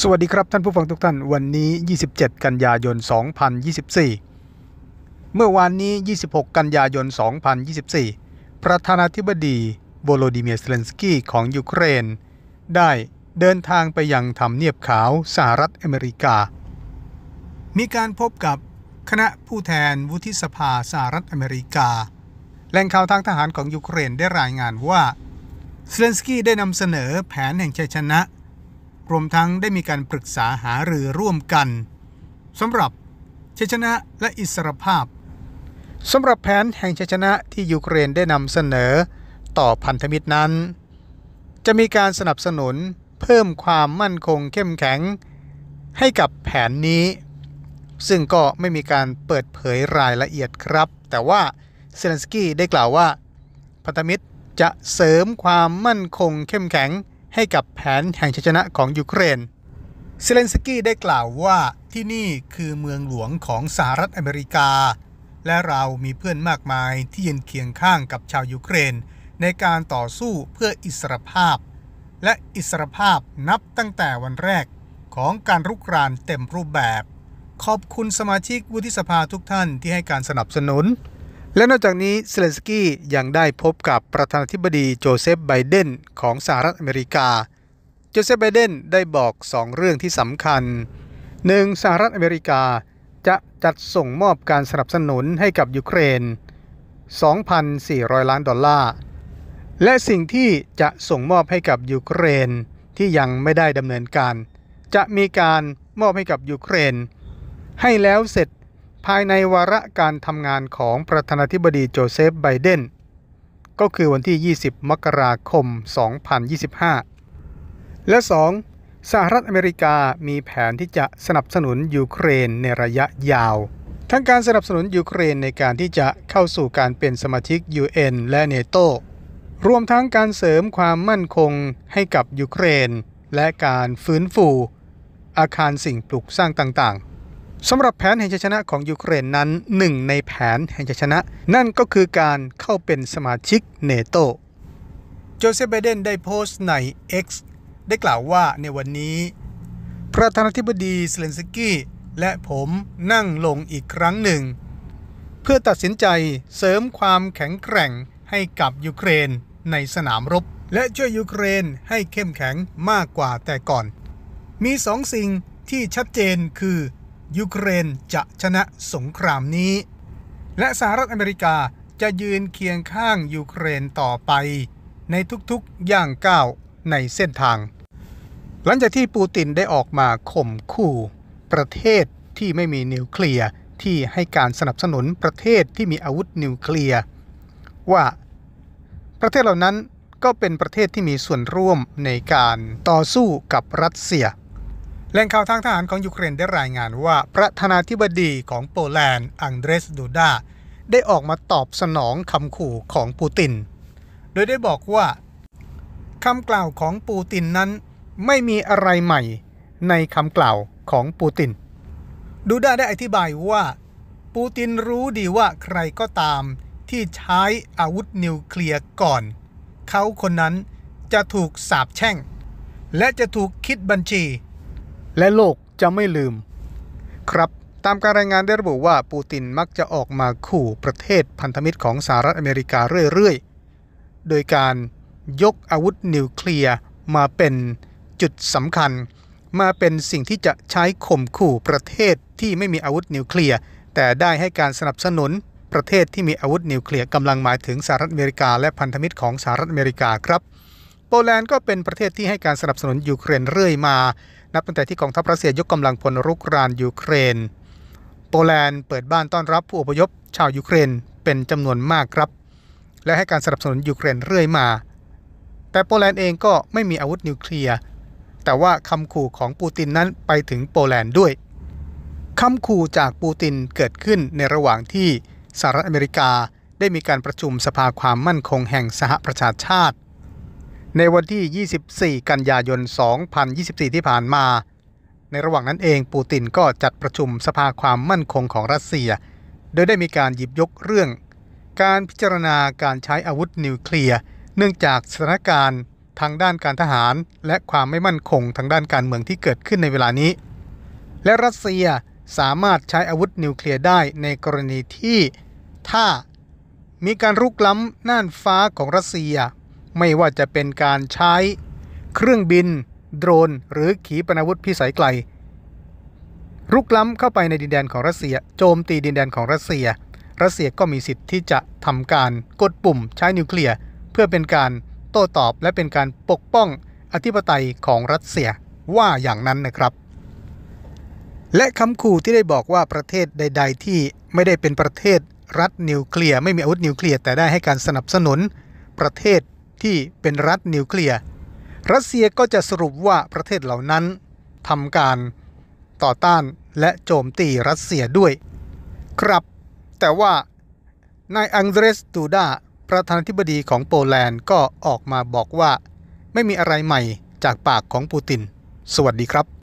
สวัสดีครับ ท่านผู้ฟังทุกท่าน วันนี้ 27 กันยายน 2024 เมื่อวานนี้ 26 กันยายน 2024 ประธานาธิบดีโวโลดิเมียร์เซเลนสกี้ของยูเครน ได้เดินทางไปยังทำเนียบขาวสหรัฐอเมริกา มีการพบกับคณะผู้แทนวุฒิสภาสหรัฐอเมริกา แหล่งข่าวทางทหารของยูเครนได้รายงานว่าเซเลนสกี้ได้นำเสนอแผนแห่งชัยชนะรวมทั้งได้มีการปรึกษาหารือร่วมกันสำหรับชัยชนะและอิสรภาพสำหรับแผนแห่งชัยชนะที่ยูเครนได้นำเสนอต่อพันธมิตรนั้น จะมีการสนับสนุนเพิ่มความมั่นคงเข้มแข็ง ให้กับแผนนี้ ซึ่งก็ไม่มีการเปิดเผยรายละเอียดครับ แต่ว่าเซเลนสกี้ได้กล่าวว่า พันธมิตรจะเสริมความมั่นคงเข้มแข็งให้กับแผนแห่งชัยชนะของยูเครนเซเลนสกี้ได้กล่าวว่าที่นี่คือเมืองหลวงของสหรัฐอเมริกา และเรามีเพื่อนมากมายที่ยืนเคียงข้างกับชาวยูเครน ในการต่อสู้เพื่ออิสรภาพ และอิสรภาพนับตั้งแต่วันแรกของการรุกรานเต็มรูปแบบ ขอบคุณสมาชิกวุฒิสภาทุกท่านที่ให้การสนับสนุนและนอกจากนี้เซเลนสกี้ยังได้พบกับประธานาธิบดีโจเซฟไบเดนของสหรัฐอเมริกา โจเซฟไบเดนได้บอก 2 เรื่องที่สำคัญ 1. สหรัฐอเมริกาจะจัดส่งมอบการสนับสนุนให้กับยูเครน 2,400 ล้านดอลลาร์และสิ่งที่จะส่งมอบให้กับยูเครนที่ยังไม่ได้ดำเนินการ จะมีการมอบให้กับยูเครน ให้แล้วเสร็จภายในวาระการทำงานของประธานาธิบดีโจเซฟไบเดนก็คือวันที่ 20 มกราคม 2025 และ 2. สหรัฐอเมริกามีแผนที่จะสนับสนุนยูเครนในระยะยาว ทั้งการสนับสนุนยูเครนในการที่จะเข้าสู่การเป็นสมาชิก UN และ NATO รวมทั้งการเสริมความมั่นคงให้กับยูเครน และการฟื้นฟูอาคารสิ่งปลูกสร้างต่างสำหรับแผนแห่งชัยชนะของยูเครนนั้นหนึ่งในแผนแห่งชัยชนะ นั่นก็คือการเข้าเป็นสมาชิกเนโตโจเซฟไบเดนได้โพสต์ใน X ได้กล่าวว่าในวันนี้ประธานาธิบดีเซเลนสกี้ และผมนั่งลงอีกครั้งหนึ่ง เพื่อตัดสินใจเสริมความแข็งแกร่งให้กับยูเครนในสนามรบ และช่วยยูเครนให้เข้มแข็งมากกว่าแต่ก่อน มีสองสิ่งที่ชัดเจนคือยูเครนจะชนะสงครามนี้ และสหรัฐอเมริกาจะยืนเคียงข้างยูเครนต่อไป ในทุกๆ ย่างก้าวในเส้นทาง หลังจากที่ปูตินได้ออกมาข่มขู่ ประเทศที่ไม่มีนิวเคลียร์ที่ให้การสนับสนุนประเทศที่มีอาวุธนิวเคลียร์ว่า ประเทศเหล่านั้นก็เป็นประเทศที่มีส่วนร่วมในการต่อสู้กับรัสเซียแหล่งข่าวทางทหารของยูเครนได้รายงานว่า ประธานาธิบดีของโปแลนด์อังเดรสดูดาได้ออกมาตอบสนองคำขู่ของปูติน โดยได้บอกว่าคำกล่าวของปูตินนั้นไม่มีอะไรใหม่ในคำกล่าวของปูติน ดูด้าได้อธิบายว่า ปูตินรู้ดีว่าใครก็ตามที่ใช้อาวุธนิวเคลียร์ก่อนเขาคนนั้นจะถูกสาบแช่ง และจะถูกคิดบัญชีและโลกจะไม่ลืม ครับตามการรายงานได้ระบุว่าปูตินมักจะออกมาขู่ประเทศพันธมิตรของสหรัฐอเมริกาเรื่อยๆโดยการยกอาวุธนิวเคลียร์มาเป็นจุดสำคัญ มาเป็นสิ่งที่จะใช้ข่มขู่ประเทศที่ไม่มีอาวุธนิวเคลียร์แต่ได้ให้การสนับสนุนประเทศที่มีอาวุธนิวเคลียร์กำลังหมายถึงสหรัฐอเมริกาและพันธมิตรของสหรัฐอเมริกาครับโปแลนด์ก็เป็นประเทศที่ให้การสนับสนุนยูเครนเรื่อยมา นับตั้งแต่ที่กองทัพรัสเซียยกกำลังพลรุก รานยูเครน โปแลนด์เปิดบ้านต้อนรับผู้อพยพชาวยูเครนเป็นจำนวนมากครับ และให้การสนับสนุนยูเครนเรื่อยมา แต่โปแลนด์เองก็ไม่มีอาวุธนิวเคลียร์ แต่ว่าคำขู่ของปูตินนั้นไปถึงโปแลนด์ด้วย คำขู่จากปูตินเกิดขึ้นในระหว่างที่สหรัฐอเมริกาได้มีการประชุมสภาความมั่นคงแห่งสหประชาชาติในวันที่ 24 กันยายน 2024 ที่ผ่านมา ในระหว่างนั้นเอง ปูติน ก็จัดประชุมสภาความมั่นคงของรัสเซีย โดยได้มีการหยิบยกเรื่องการพิจารณาการใช้อาวุธนิวเคลียร์ เนื่องจากสถานการณ์ทางด้านการทหารและความไม่มั่นคงทางด้านการเมืองที่เกิดขึ้นในเวลานี้ และรัสเซียสามารถใช้อาวุธนิวเคลียร์ได้ในกรณีที่ถ้า มีการรุกล้ำน่านฟ้าของรัสเซียไม่ว่าจะเป็นการใช้เครื่องบิน โดรนหรือขีปนาวุธพิสัยไกลรุกล้ำเข้าไปในดินแดนของรัสเซียโจมตีดินแดนของรัสเซียรัสเซียก็มีสิทธิ์ที่จะทำการกดปุ่มใช้นิวเคลียร์เพื่อเป็นการโต้ตอบและเป็นการปกป้องอธิปไตยของรัสเซียว่าอย่างนั้นนะครับ และคำขู่ที่ได้บอกว่าประเทศใด ๆ ที่ไม่ได้เป็นประเทศรัฐนิวเคลียร์ไม่มีอาวุธนิวเคลียร์แต่ได้ให้การสนับสนุนประเทศที่เป็นรัฐนิวเคลียร์ รัสเซียก็จะสรุปว่าประเทศเหล่านั้นทำการต่อต้านและโจมตีรัสเซียด้วยครับ แต่ว่านายอังเดรสตูดาประธานาธิบดีของโปแลนด์ก็ออกมาบอกว่าไม่มีอะไรใหม่จากปากของปูติน สวัสดีครับ